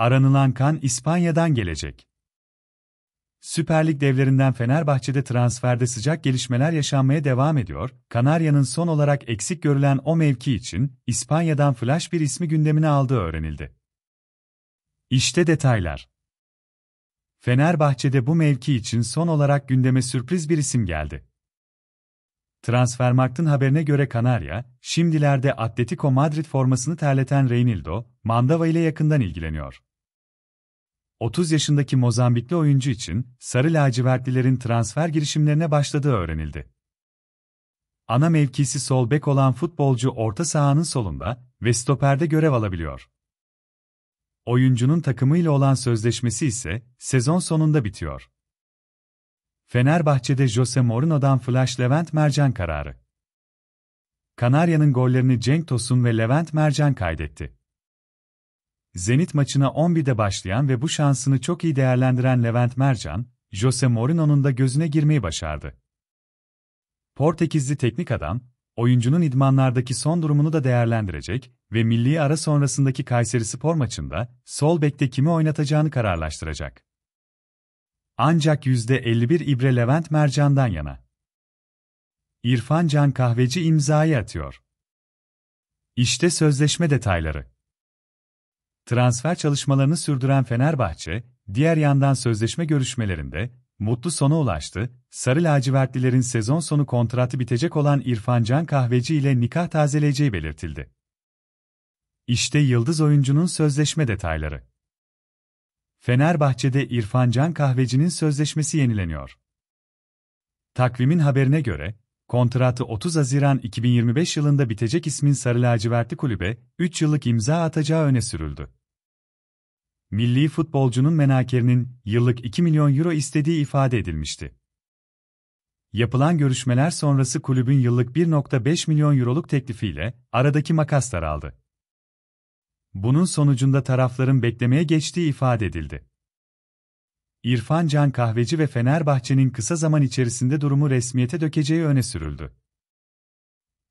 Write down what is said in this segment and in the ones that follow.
Aranılan kan İspanya'dan gelecek. Süper Lig devlerinden Fenerbahçe'de transferde sıcak gelişmeler yaşanmaya devam ediyor. Kanarya'nın son olarak eksik görülen o mevki için İspanya'dan flash bir ismi gündemine aldığı öğrenildi. İşte detaylar. Fenerbahçe'de bu mevki için son olarak gündeme sürpriz bir isim geldi. Transfermarkt'ın haberine göre Kanarya, şimdilerde Atletico Madrid formasını terleten Reynildo, Mandava ile yakından ilgileniyor. 30 yaşındaki Mozambikli oyuncu için Sarı Lacivertlilerin transfer girişimlerine başladığı öğrenildi. Ana mevkisi sol bek olan futbolcu orta sahanın solunda ve stoperde görev alabiliyor. Oyuncunun takımıyla olan sözleşmesi ise sezon sonunda bitiyor. Fenerbahçe'de Jose Mourinho'dan Flash Levent Mercan kararı. Kanarya'nın gollerini Cenk Tosun ve Levent Mercan kaydetti. Zenit maçına 11'de başlayan ve bu şansını çok iyi değerlendiren Levent Mercan, Jose Mourinho'nun da gözüne girmeyi başardı. Portekizli teknik adam, oyuncunun idmanlardaki son durumunu da değerlendirecek ve milli ara sonrasındaki Kayseri Spor maçında sol bekte kimi oynatacağını kararlaştıracak. Ancak %51 İbre Levent Mercan'dan yana. İrfan Can Kahveci imzayı atıyor. İşte sözleşme detayları. Transfer çalışmalarını sürdüren Fenerbahçe, diğer yandan sözleşme görüşmelerinde mutlu sona ulaştı. Sarı lacivertlilerin sezon sonu kontratı bitecek olan İrfan Can Kahveci ile nikah tazeleyeceği belirtildi. İşte yıldız oyuncunun sözleşme detayları. Fenerbahçe'de İrfan Can Kahveci'nin sözleşmesi yenileniyor. Takvimin haberine göre kontratı 30 Haziran 2025 yılında bitecek ismin Sarı Lacivertli Kulübe, 3 yıllık imza atacağı öne sürüldü. Milli futbolcunun menakerinin yıllık 2 milyon euro istediği ifade edilmişti. Yapılan görüşmeler sonrası kulübün yıllık 1.5 milyon euroluk teklifiyle aradaki makas daraldı. Bunun sonucunda tarafların beklemeye geçtiği ifade edildi. İrfan Can Kahveci ve Fenerbahçe'nin kısa zaman içerisinde durumu resmiyete dökeceği öne sürüldü.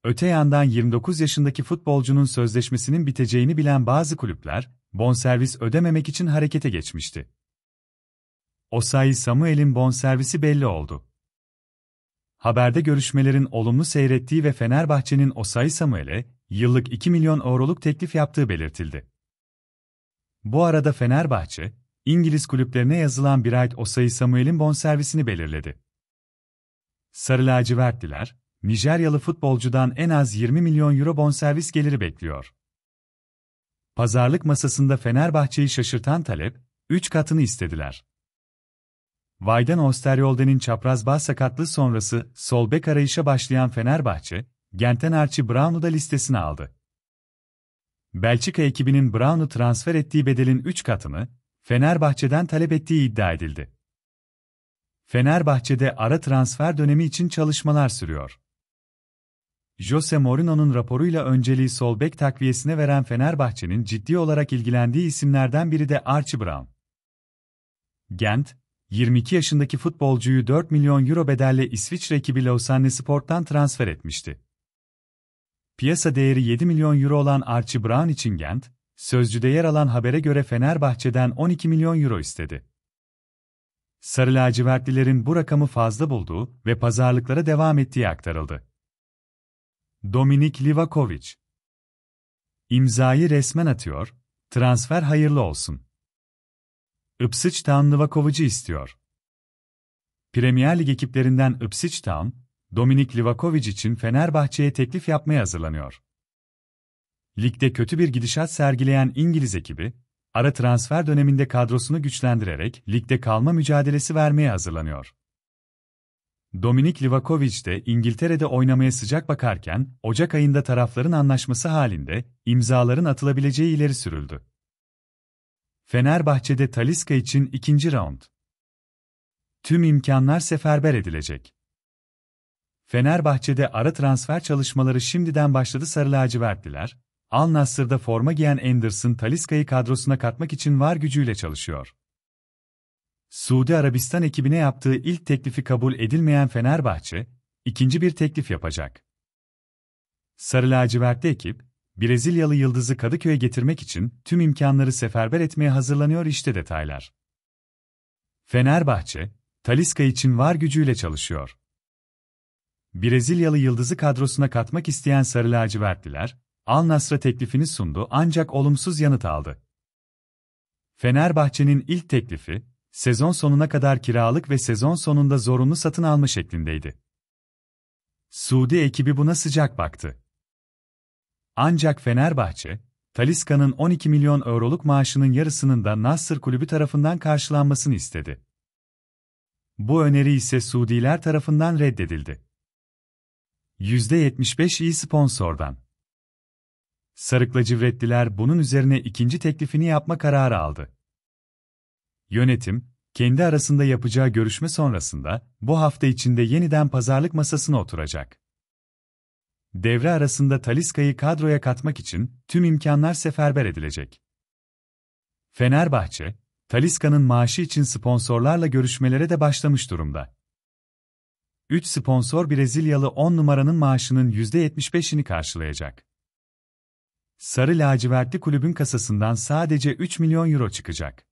Öte yandan 29 yaşındaki futbolcunun sözleşmesinin biteceğini bilen bazı kulüpler, bonservis ödememek için harekete geçmişti. Osayi Samuel'in bonservisi belli oldu. Haberde görüşmelerin olumlu seyrettiği ve Fenerbahçe'nin Osayi Samuel'e yıllık 2 milyon euroluk teklif yaptığı belirtildi. Bu arada Fenerbahçe, İngiliz kulüplerine yazılan bir ait Osayi Samuel'in bonservisini belirledi. Sarı lacivertliler, Nijeryalı futbolcudan en az 20 milyon euro bonservis geliri bekliyor. Pazarlık masasında Fenerbahçe'yi şaşırtan talep, 3 katını istediler. Vaydan Osteryolden'in çapraz bağ sakatlığı sonrası sol bek arayışa başlayan Fenerbahçe, Genten Archie Brown'u da listesine aldı. Belçika ekibinin Brown'u transfer ettiği bedelin 3 katını, Fenerbahçe'den talep ettiği iddia edildi. Fenerbahçe'de ara transfer dönemi için çalışmalar sürüyor. Jose Mourinho'nun raporuyla önceliği sol bek takviyesine veren Fenerbahçe'nin ciddi olarak ilgilendiği isimlerden biri de Archie Brown. Gent, 22 yaşındaki futbolcuyu 4 milyon euro bedelle İsviçre ekibi Lausanne Sport'tan transfer etmişti. Piyasa değeri 7 milyon euro olan Archie Brown için Gent, Sözcü'de yer alan habere göre Fenerbahçe'den 12 milyon euro istedi. Sarı lacivertlilerin bu rakamı fazla bulduğu ve pazarlıklara devam ettiği aktarıldı. Dominik Livakovic İmzayı resmen atıyor, transfer hayırlı olsun. Ipswich Town Livakovic'i istiyor. Premier Lig ekiplerinden Ipswich Town, Dominik Livakovic için Fenerbahçe'ye teklif yapmaya hazırlanıyor. Ligde kötü bir gidişat sergileyen İngiliz ekibi, ara transfer döneminde kadrosunu güçlendirerek ligde kalma mücadelesi vermeye hazırlanıyor. Dominik Livakovic de İngiltere'de oynamaya sıcak bakarken, Ocak ayında tarafların anlaşması halinde imzaların atılabileceği ileri sürüldü. Fenerbahçe'de Taliska için ikinci round. Tüm imkanlar seferber edilecek. Fenerbahçe'de ara transfer çalışmaları şimdiden başladı Sarı Lacivertliler, Al Nassr'da forma giyen Anderson Taliska'yı kadrosuna katmak için var gücüyle çalışıyor. Suudi Arabistan ekibine yaptığı ilk teklifi kabul edilmeyen Fenerbahçe, ikinci bir teklif yapacak. Sarı lacivertli ekip, Brezilyalı yıldızı Kadıköy'e getirmek için tüm imkanları seferber etmeye hazırlanıyor işte detaylar. Fenerbahçe, Taliska için var gücüyle çalışıyor. Brezilyalı yıldızı kadrosuna katmak isteyen sarı lacivertliler, Al Nasr'a teklifini sundu ancak olumsuz yanıt aldı. Fenerbahçe'nin ilk teklifi, sezon sonuna kadar kiralık ve sezon sonunda zorunlu satın alma şeklindeydi. Suudi ekibi buna sıcak baktı. Ancak Fenerbahçe, Taliska'nın 12 milyon euroluk maaşının yarısının da Nasır kulübü tarafından karşılanmasını istedi. Bu öneri ise Suudiler tarafından reddedildi. %75 iyi sponsordan. Sarıkla civrettiler bunun üzerine ikinci teklifini yapma kararı aldı. Yönetim, kendi arasında yapacağı görüşme sonrasında bu hafta içinde yeniden pazarlık masasına oturacak. Devre arasında Taliska'yı kadroya katmak için tüm imkanlar seferber edilecek. Fenerbahçe, Taliska'nın maaşı için sponsorlarla görüşmelere de başlamış durumda. 3 sponsor Brezilyalı 10 numaranın maaşının %75'ini karşılayacak. Sarı lacivertli kulübün kasasından sadece 3 milyon euro çıkacak.